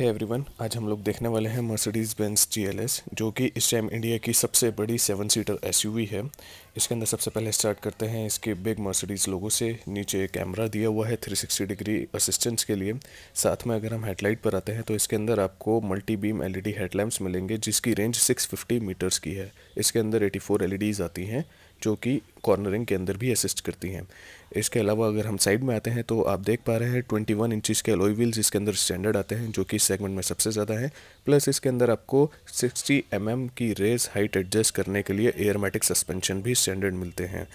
है एवरीवन आज हम लोग देखने वाले हैं मर्सिडीज़ बेंस जीएलएस जो कि इस टाइम इंडिया की सबसे बड़ी सेवन सीटर एसयूवी है इसके अंदर सबसे पहले स्टार्ट करते हैं इसके बिग मर्सिडीज़ लोगों से नीचे कैमरा दिया हुआ है 360 डिग्री असिस्टेंस के लिए साथ में अगर हम हेडलाइट पर आते हैं तो इसके अंदर आपको मल्टी बीम एल हेडलैम्प्स मिलेंगे जिसकी रेंज सिक्स मीटर्स की है इसके अंदर 84 फोर आती हैं जो कि कॉर्नरिंग के अंदर भी असिस्ट करती हैं इसके अलावा अगर हम साइड में आते हैं तो आप देख पा रहे हैं 21 वन इंचज़ के एलोई व्हील्स इसके अंदर स्टैंडर्ड आते हैं जो कि सेगमेंट में सबसे ज़्यादा है प्लस इसके अंदर आपको 60 एम mm की रेस हाइट एडजस्ट करने के लिए एयरमेटिक सस्पेंशन भी स्टैंडर्ड मिलते हैं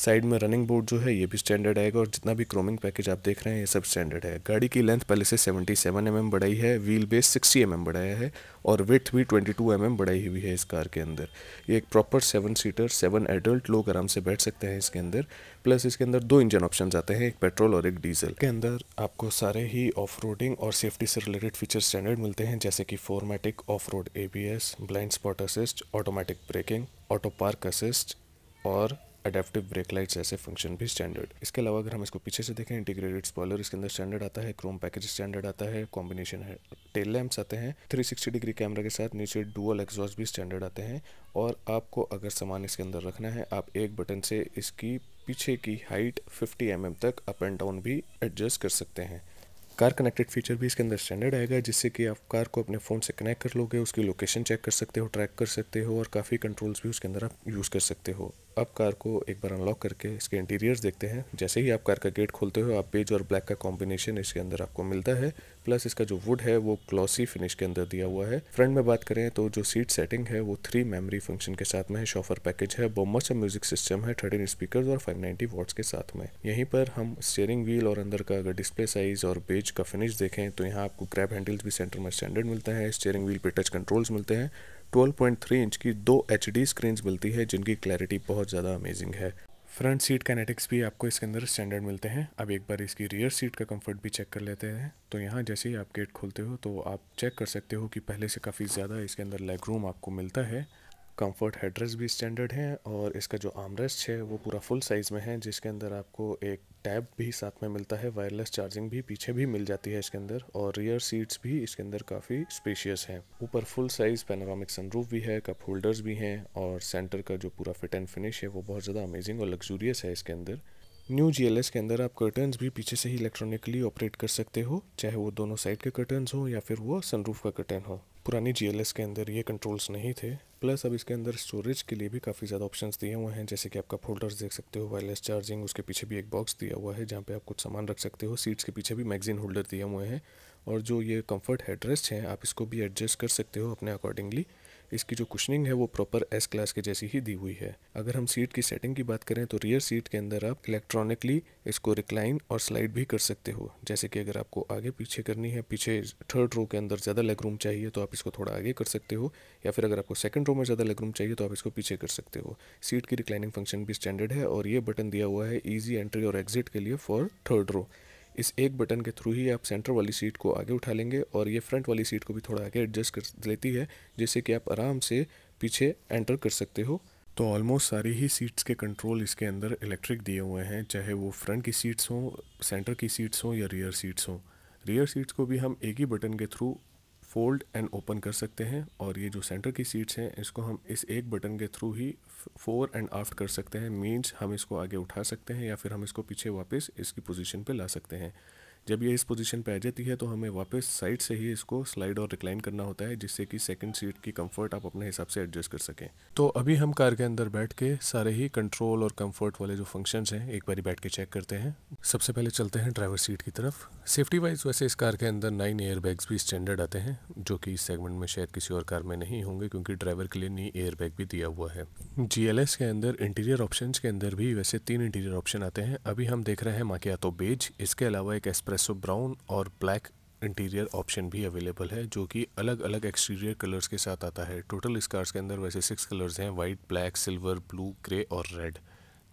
साइड में रनिंग बोर्ड जो है ये भी स्टैंडर्ड आएगा और जितना भी क्रोमिंग पैकेज आप देख रहे हैं ये सब स्टैंडर्ड है गाड़ी की लेंथ पहले से 77 सेवन mm बढ़ाई है व्हील बेस 60 एम mm बढ़ाया है और विथ भी 22 टू mm बढ़ाई हुई है इस कार के अंदर ये एक proper seven seater seven adult लोग आराम से बैठ सकते हैं इसके अंदर प्लस इसके अंदर दो इंजन ऑप्शन आते हैं एक पेट्रोल और एक डीजल के अंदर आपको सारे ही ऑफ और सेफ्टी से रिलेटेड फीचर स्टैंडर्ड मिलते हैं जैसे कि फॉर्मेटिक off road a blind spot assist automatic braking auto park assist और एडेप्टिव ब्रेक लाइट्स जैसे फंक्शन भी स्टैंडर्ड इसके अलावा अगर हम इसको पीछे से देखें इंटीग्रेटेड स्पॉलर इसके अंदर स्टैंडर्ड आता है क्रोम पैकेज स्टैंडर्ड आता है कॉम्बिनेशन है टेल लैम्प्स आते हैं 360 डिग्री कैमरा के साथ नीचे डुअल एग्जॉस्ट भी स्टैंडर्ड आते हैं और आपको अगर सामान इसके अंदर रखना है आप एक बटन से इसकी पीछे की हाइट फिफ्टी एम mm तक अप एंड डाउन भी एडजस्ट कर सकते हैं कार कनेक्टेड फीचर भी इसके अंदर स्टैंडर्ड आएगा जिससे कि आप कार को अपने फ़ोन से कनेक्ट कर लोगे उसकी लोकेशन चेक कर सकते हो ट्रैक कर सकते हो और काफ़ी कंट्रोल्स भी उसके अंदर आप यूज़ कर सकते हो अब कार को एक बार अनलॉक करके इसके इंटीरियर्स देखते हैं जैसे ही आप कार का गेट खोलते हो आप बेज और ब्लैक का कॉम्बिनेशन इसके अंदर आपको मिलता है प्लस इसका जो वुड है वो क्लॉसी फिनिश के अंदर दिया हुआ है फ्रंट में बात करें तो जो सीट सेटिंग है वो थ्री मेमोरी फंक्शन के साथ में है शॉफर पैकेज है बोमस म्यूजिक सिस्टम है थर्टीन स्पीकर और फाइव नाइनटी के साथ में यहीं पर हम स्टेयरिंग व्हील और अंदर का अगर डिस्प्ले साइज और बेज का फिनिश देखें तो यहाँ आपको ग्रैब हैंडल्स भी सेंटर में स्टैंडर्ड मिलता है स्टेयरिंग व्हील पे टच कंट्रोल्स मिलते हैं 12.3 इंच की दो एच डी स्क्रीन्स मिलती है जिनकी क्लैरिटी बहुत ज़्यादा अमेजिंग है फ्रंट सीट कैनेटिक्स भी आपको इसके अंदर स्टैंडर्ड मिलते हैं अब एक बार इसकी रियर सीट का कंफर्ट भी चेक कर लेते हैं तो यहाँ जैसे ही आप गेट खोलते हो तो आप चेक कर सकते हो कि पहले से काफ़ी ज़्यादा इसके अंदर लेग रूम आपको मिलता है कंफर्ट हेडरेस्ट भी स्टैंडर्ड है और इसका जो आमरेस्ट है वो पूरा फुल साइज़ में है जिसके अंदर आपको एक टैब भी साथ में मिलता है वायरलेस चार्जिंग भी पीछे भी मिल जाती है इसके अंदर और रियर सीट्स भी इसके अंदर काफ़ी स्पेशियस हैं ऊपर फुल साइज़ पेनोरामिक सनरूफ भी है कप होल्डर्स भी हैं और सेंटर का जो पूरा फिट एंड फिनिश है वो बहुत ज़्यादा अमेजिंग और लग्जूरियस है इसके अंदर न्यू जी के अंदर आप कर्टन्स भी पीछे से ही इलेक्ट्रॉनिकली ऑपरेट कर सकते हो चाहे वो दोनों साइड के कर्टन्स हो या फिर वो सनरूफ का कर्टन हो पुरानी जी के अंदर ये कंट्रोल्स नहीं थे प्लस अब इसके अंदर स्टोरेज के लिए भी काफ़ी ज़्यादा ऑप्शंस दिए हुए हैं जैसे कि आपका फोल्डर्स देख सकते हो वायरलेस चार्जिंग उसके पीछे भी एक बॉक्स दिया हुआ है जहाँ पे आप कुछ सामान रख सकते हो सीट्स के पीछे भी मैगजीन होल्डर दिए हुए हैं और जो ये कम्फर्ट हेडरेस्ट हैं आप इसको भी एडजस्ट कर सकते हो अपने अकॉर्डिंगली इसकी जो कुशनिंग है वो प्रॉपर एस क्लास के जैसी ही दी हुई है अगर हम सीट की सेटिंग की बात करें तो रियर सीट के अंदर आप इलेक्ट्रॉनिकली इसको रिक्लाइन और स्लाइड भी कर सकते हो जैसे कि अगर आपको आगे पीछे करनी है पीछे थर्ड रो के अंदर ज़्यादा लेग रूम चाहिए तो आप इसको थोड़ा आगे कर सकते हो या फिर अगर आपको सेकंड रो में ज़्यादा लेग रूम चाहिए तो आप इसको पीछे कर सकते हो सीट की रिक्लाइनिंग फंक्शन भी स्टैंडर्ड है और ये बटन दिया हुआ है ईजी एंट्री और एग्जिट के लिए फॉर थर्ड रो इस एक बटन के थ्रू ही आप सेंटर वाली सीट को आगे उठा लेंगे और ये फ्रंट वाली सीट को भी थोड़ा आगे एडजस्ट कर लेती है जिससे कि आप आराम से पीछे एंटर कर सकते हो तो ऑलमोस्ट सारी ही सीट्स के कंट्रोल इसके अंदर इलेक्ट्रिक दिए हुए हैं चाहे वो फ्रंट की सीट्स हों सेंटर की सीट्स हों या रियर सीट्स हों रियर सीट्स को भी हम एक ही बटन के थ्रू फोल्ड एंड ओपन कर सकते हैं और ये जो सेंटर की सीट्स हैं इसको हम इस एक बटन के थ्रू ही फोर एंड आफ्ट कर सकते हैं मीन्स हम इसको आगे उठा सकते हैं या फिर हम इसको पीछे वापस इसकी पोजीशन पे ला सकते हैं जब ये इस पोजीशन पे आ जाती है तो हमें वापस साइड से ही इसको स्लाइड और रिक्लाइन करना होता है जिससे कि सेकंड सीट की कंफर्ट आप अपने हिसाब से एडजस्ट कर सकें तो अभी हम कार के अंदर बैठ के सारे ही कंट्रोल और कंफर्ट वाले जो फंक्शंस हैं एक बारी बैठ के चेक करते हैं सबसे पहले चलते हैं ड्राइवर सीट की तरफ सेफ्टी वाइज वैसे इस कार के अंदर नाइन एयर भी स्टैंडर्ड आते हैं जो कि इस सेगमेंट में शायद किसी और कार में नहीं होंगे क्योंकि ड्राइवर के लिए नी एयर बैग भी दिया हुआ है जी के अंदर इंटीरियर ऑप्शन के अंदर भी वैसे तीन इंटीरियर ऑप्शन आते हैं अभी हम देख रहे हैं माकिया तो बेज इसके अलावा एक एस्पर एस्प्रेसो ब्राउन और ब्लैक इंटीरियर ऑप्शन भी अवेलेबल है जो कि अलग अलग एक्सटीरियर कलर्स के साथ आता है टोटल इस कार्स के अंदर वैसे सिक्स कलर्स हैं white black silver blue grey और रेड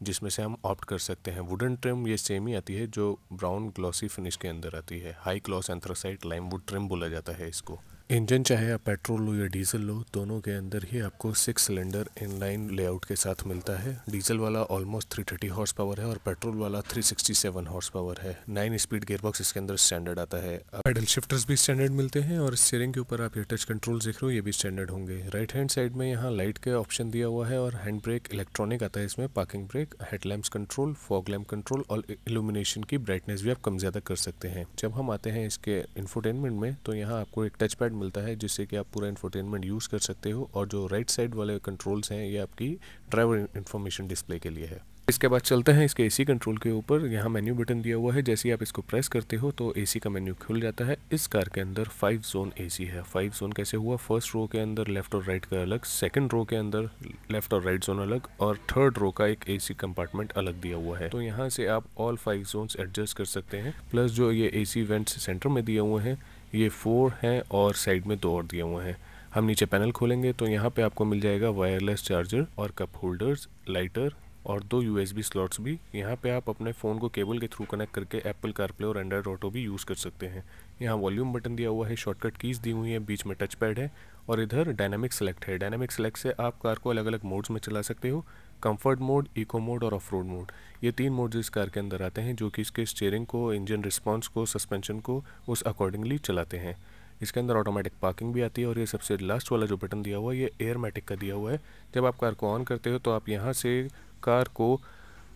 जिसमें से हम ऑप्ट कर सकते हैं वुडन ट्रिम ये सेम ही आती है जो ब्राउन ग्लॉसी फिनिश के अंदर आती है high gloss anthracite lime wood trim बोला जाता है इसको इंजन चाहे आप पेट्रोल लो या डीजल लो दोनों के अंदर ही आपको सिक्स सिलेंडर इनलाइन लेआउट के साथ मिलता है डीजल वाला ऑलमोस्ट 330 हॉर्स पावर है और पेट्रोल वाला 367 हॉर्स पावर है नाइन स्पीड गेयरबॉक्स इसके अंदर स्टैंडर्ड आता है पेडल शिफ्टर्स भी स्टैंडर्ड मिलते हैं और स्टेयरिंग के ऊपर आप ये टच कंट्रोल देख रहे हो ये भी स्टैंडर्ड होंगे राइट हैंड साइड में यहाँ लाइट का ऑप्शन दिया हुआ है और हैंड ब्रेक इलेक्ट्रॉनिक आता है इसमें parking brake headlamps control fog lamp control और इल्यूमिनेशन की ब्राइटनेस भी आप कम ज़्यादा कर सकते हैं जब हम आते हैं इसके इन्फोटेनमेंट में तो यहाँ आपको एक टच पैड मिलता है जिससे कि आप पूरा इन्फोटेनमेंट यूज़ कर सकते हो और जो राइट साइड वाले कंट्रोल्स हैं ये आपकी ड्राइवर इन्फॉर्मेशन डिस्प्ले के लिए है इसके बाद चलते हैं इसके एसी कंट्रोल के ऊपर यहाँ मेन्यू बटन दिया हुआ है जैसे ही आप इसको प्रेस करते हो तो एसी का मेन्यू खुल जाता है इस कार के अंदर फाइव जोन एसी है फाइव जोन कैसे हुआ फर्स्ट रो के अंदर लेफ्ट और राइट का अलग सेकंड रो के अंदर लेफ्ट और राइट जोन अलग और थर्ड रो का एक ए कंपार्टमेंट अलग दिया हुआ है तो यहाँ से आप ऑल फाइव जोन एडजस्ट कर सकते हैं प्लस जो ये ए सी सेंटर में दिए हुए हैं ये फोर हैं और साइड में दो और दिए हुए हैं हम नीचे पैनल खोलेंगे तो यहाँ पे आपको मिल जाएगा वायरलेस चार्जर और कप होल्डर्स लाइटर और दो यू एस स्लॉट्स भी यहाँ पे आप अपने फ़ोन को केबल के थ्रू कनेक्ट करके एप्पल कारप्ले और एंड्रॉयड ऑटो भी यूज़ कर सकते हैं यहाँ वॉल्यूम बटन दिया हुआ है शॉर्टकट कीज़ दी हुई है बीच में टच पैड है और इधर डायनामिक सेलेक्ट है डायनामिक सेलेक्ट से आप कार को अलग अलग मोड्स में चला सकते हो कंफर्ट मोड इको मोड और ऑफ रोड मोड ये तीन मोड्स इस कार के अंदर आते हैं जो कि इसके स्टेयरिंग को इंजन रिस्पॉन्स को सस्पेंशन को उस अकॉर्डिंगली चलाते हैं इसके अंदर ऑटोमेटिक पार्किंग भी आती है और ये सबसे लास्ट वाला जो बटन दिया हुआ है ये एयरमेटिक का दिया हुआ है जब आप कार को ऑन करते हो तो आप यहाँ से कार को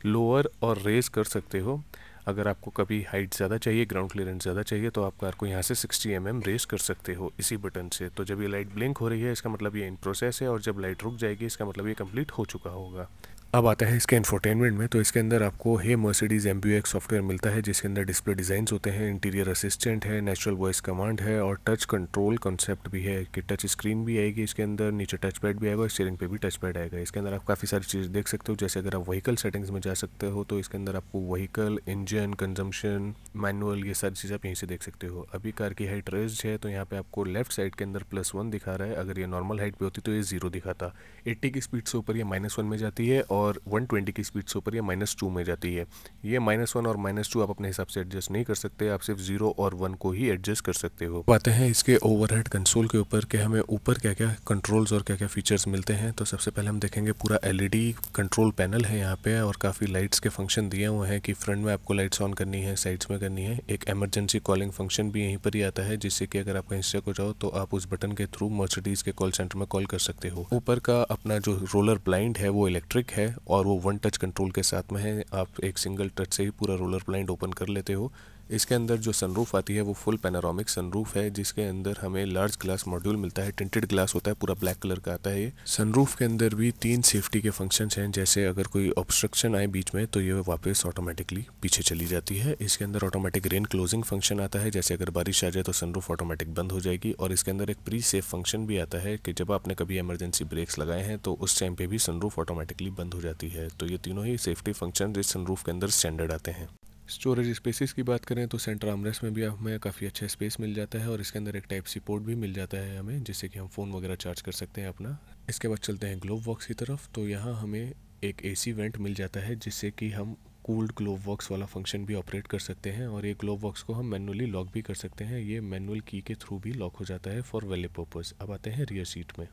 लोअर और रेज कर सकते हो अगर आपको कभी हाइट ज़्यादा चाहिए ग्राउंड क्लियरेंस ज़्यादा चाहिए तो आप कार को यहाँ से 60 एम mm रेस कर सकते हो इसी बटन से तो जब ये लाइट ब्लिंक हो रही है इसका मतलब ये इन प्रोसेस है और जब लाइट रुक जाएगी इसका मतलब ये कंप्लीट हो चुका होगा अब आता है इसके इन्फोटेनमेंट में तो इसके अंदर आपको हे मर्सिडीज़ एम सॉफ्टवेयर मिलता है जिसके अंदर डिस्प्ले डिज़ाइन होते हैं इंटीरियर असिस्टेंट है नेचुरल वॉइस कमांड है और टच कंट्रोल कॉन्सेप्ट भी है कि टच स्क्रीन भी आएगी इसके अंदर नीचे टच पैड भी आएगा स्टेरिंग पे भी टच पैड आएगा इसके अंदर आप काफ़ी सारी चीज़ देख सकते हो जैसे अगर आप वहीकल सेटिंग्स में जा सकते हो तो इसके अंदर आपको वहीकल इंजन कंजम्पशन मैनुअल ये सारी चीज़ आप यहीं से देख सकते हो अभी कार की हाइट रेस्ड है तो यहाँ पर आपको लेफ्ट साइड के अंदर प्लस वन दिखा रहा है अगर ये नॉर्मल हाइट पर होती तो ये जीरो दिखाता एट्टी की स्पीड से ऊपर ये माइनस वन में जाती है और और 120 की स्पीड से ऊपर ये माइनस टू में जाती है ये माइनस वन और माइनस टू आप अपने हिसाब से एडजस्ट नहीं कर सकते आप सिर्फ जीरो और वन को ही एडजस्ट कर सकते हो पाते हैं इसके ओवरहेड कंसोल के ऊपर कि हमें ऊपर क्या क्या कंट्रोल्स और क्या क्या फीचर्स मिलते हैं तो सबसे पहले हम देखेंगे पूरा एल कंट्रोल पैनल है यहाँ पे और काफ़ी लाइट्स के फंक्शन दिए हुए हैं कि फ्रंट में आपको लाइट्स ऑन करनी है साइड्स में करनी है एक एमरजेंसी कॉलिंग फंक्शन भी यहीं पर ही आता है जिससे कि अगर आप कहीं से कुछ जाओ तो आप उस बटन के थ्रू मर्सिडीज़ के कॉल सेंटर में कॉल कर सकते हो ऊपर का अपना जो रोलर ब्लाइंड है वो इलेक्ट्रिक है और वो वन टच कंट्रोल के साथ में है आप एक सिंगल टच से ही पूरा रोलर ब्लाइंड ओपन कर लेते हो इसके अंदर जो सनरूफ आती है वो फुल पेनारोमिक सनरूफ है जिसके अंदर हमें लार्ज ग्लास मॉड्यूल मिलता है टिंटेड ग्लास होता है पूरा ब्लैक कलर का आता है ये सनरूफ के अंदर भी तीन सेफ्टी के फंक्शन हैं जैसे अगर कोई ऑब्स्ट्रक्शन आए बीच में तो ये वापस ऑटोमेटिकली पीछे चली जाती है इसके अंदर ऑटोमेटिक रेन क्लोजिंग फंक्शन आता है जैसे अगर बारिश आ जाए तो सनरूफ ऑटोमेटिक बंद हो जाएगी और इसके अंदर एक प्री सेफ फंक्शन भी आता है कि जब आपने कभी इमरजेंसी ब्रेक्स लगाए हैं तो उस टाइम पे भी सनरूफ ऑटोमेटिकली बंद हो जाती है तो ये तीनों ही सेफ्टी फंक्शन इस सनरूफ के अंदर स्टैंडर्ड आते हैं स्टोरेज स्पेसिस की बात करें तो सेंटर आमरेस में भी हमें काफ़ी अच्छा स्पेस मिल जाता है और इसके अंदर एक टाइप सी पोर्ट भी मिल जाता है हमें जिससे कि हम फ़ोन वगैरह चार्ज कर सकते हैं अपना इसके बाद चलते हैं ग्लोव बॉक्स की तरफ तो यहाँ हमें एक ए वेंट मिल जाता है जिससे कि हम कूल्ड ग्लोव बॉक्स वाला फंक्शन भी ऑपरेट कर सकते हैं और ये ग्लोव बॉक्स को हम मैनुअली लॉक भी कर सकते हैं ये मैनुअल की के थ्रू भी लॉक हो जाता है फॉर वेले पर्पज़ अब आते हैं रियर सीट में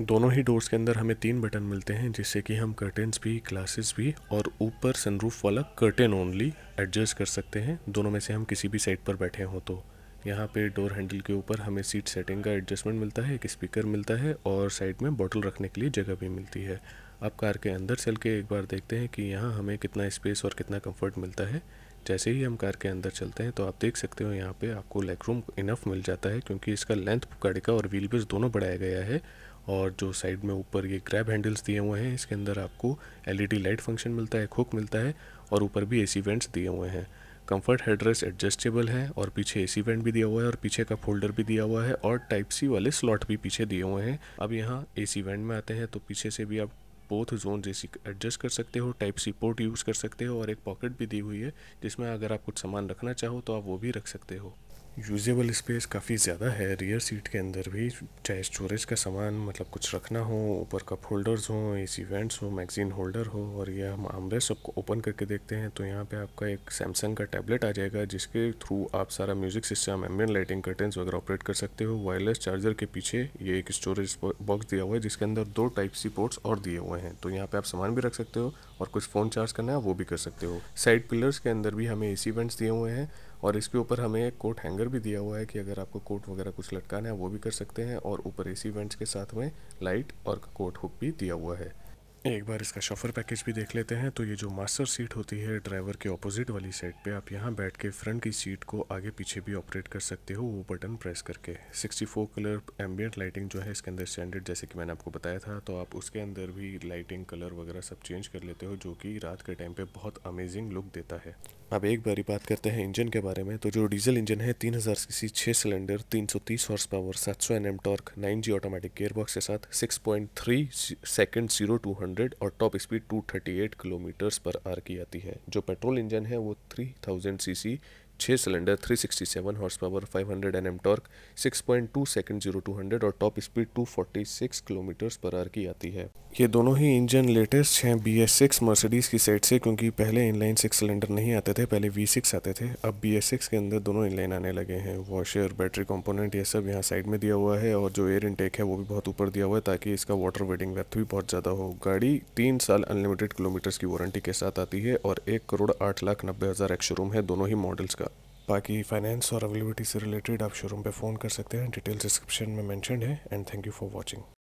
दोनों ही डोर्स के अंदर हमें तीन बटन मिलते हैं जिससे कि हम कर्टेंस भी क्लासेस भी और ऊपर सनरूफ वाला कर्टेन ओनली एडजस्ट कर सकते हैं दोनों में से हम किसी भी साइड पर बैठे हों तो यहाँ पे डोर हैंडल के ऊपर हमें सीट सेटिंग का एडजस्टमेंट मिलता है एक स्पीकर मिलता है और साइड में बॉटल रखने के लिए जगह भी मिलती है अब कार के अंदर चल के एक बार देखते हैं कि यहाँ हमें कितना स्पेस और कितना कंफर्ट मिलता है जैसे ही हम कार के अंदर चलते हैं तो आप देख सकते हो यहाँ पे आपको लेग रूम इनफ मिल जाता है क्योंकि इसका लेंथ गाड़ी का और व्हील बेस दोनों बढ़ाया गया है और जो साइड में ऊपर ये क्रैब हैंडल्स दिए हुए हैं इसके अंदर आपको एलईडी लाइट फंक्शन मिलता है हुक मिलता है और ऊपर भी एसी वेंट्स दिए हुए हैं कंफर्ट हेड्रेस एडजस्टेबल है और पीछे एसी वेंट भी दिया हुआ है और पीछे का फोल्डर भी दिया हुआ है और टाइप सी वाले स्लॉट भी पीछे दिए हुए हैं अब यहाँ एसी वेंट में आते हैं तो पीछे से भी आप बोथ जोन जैसी एडजस्ट कर सकते हो टाइप सी पोर्ट यूज़ कर सकते हो और एक पॉकेट भी दी हुई है जिसमें अगर आप कुछ सामान रखना चाहो तो आप वो भी रख सकते हो यूजेबल स्पेस काफ़ी ज़्यादा है रियर सीट के अंदर भी चाहे स्टोरेज का सामान मतलब कुछ रखना हो ऊपर कप होल्डर्स हो एसी वेंट्स हो मैगजीन होल्डर हो और यह हम आमरे सबको ओपन करके देखते हैं तो यहाँ पे आपका एक सैमसंग का टैबलेट आ जाएगा जिसके थ्रू आप सारा music system and lighting curtains वगैरह ऑपरेट कर सकते हो वायरलेस चार्जर के पीछे ये एक स्टोरेज बॉक्स दिया हुआ है जिसके अंदर दो टाइप सी पोर्ट्स और दिए हुए हैं तो यहाँ पर आप सामान भी रख सकते हो और कुछ फ़ोन चार्ज करना है वो भी कर सकते हो साइड पिलर्स के अंदर भी हमें ए सी वेंट्स दिए हुए हैं और इसके ऊपर हमें एक कोट हैंगर भी दिया हुआ है कि अगर आपको कोट वगैरह कुछ लटकाना है वो भी कर सकते हैं और ऊपर एसी वेंट्स के साथ में लाइट और कोट हुक भी दिया हुआ है एक बार इसका शफर पैकेज भी देख लेते हैं तो ये जो मास्टर सीट होती है ड्राइवर के ऑपोजिट वाली साइड पे आप यहाँ बैठ के फ्रंट की सीट को आगे पीछे भी ऑपरेट कर सकते हो वो बटन प्रेस करके 64 कलर एम्बियट लाइटिंग जो है इसके अंदर स्टैंडर्ड जैसे कि मैंने आपको बताया था तो आप उसके अंदर भी लाइटिंग कलर वगैरह सब चेंज कर लेते हो जो कि रात के टाइम पर बहुत अमेजिंग लुक देता है अब एक बारी बात करते हैं इंजन के बारे में तो जो डीजल इंजन है तीन हज़ार सीसी छः सिलेंडर तीन सौ तीस हॉर्स पावर सात सौ N M torque nine G automatic gearbox के साथ six point three second zero to hundred hundred और top speed two thirty eight kilometers per hour की आती है जो पेट्रोल इंजन है वो थ्री थाउजेंड सी सी छः cylinder 367 horse power 500 hundred N M torque six point two second zero to hundred और top speed 246 kilometer per hour की आती है ये दोनों ही इंजन लेटेस्ट हैं बी एस सिक्स मर्सिडीज़ की साइड से क्योंकि पहले इनलाइन सिक्स सिलेंडर नहीं आते थे पहले वी सिक्स आते थे अब बी एस सिक्स के अंदर दोनों इनलाइन आने लगे हैं वॉशर बैटरी कॉम्पोनेंट ये सब यहाँ साइड में दिया हुआ है और जो एयर इनटेक है वो भी बहुत ऊपर दिया हुआ है ताकि इसका वाटर वेडिंग वेथ भी बहुत ज़्यादा हो गाड़ी तीन साल अनलिमिटेड किलोमीटर्स की वारंटी के साथ आती है और एक करोड़ आठ लाख नब्बे हज़ार एक्स शोरूम है दोनों ही मॉडल्स का बाकी फाइनेंस और अवेलेबिलिटी से रिलेटेड आप शोरूम पे फ़ोन कर सकते हैं डिटेल्स डिस्क्रिप्शन में मेंशन है and thank you for watching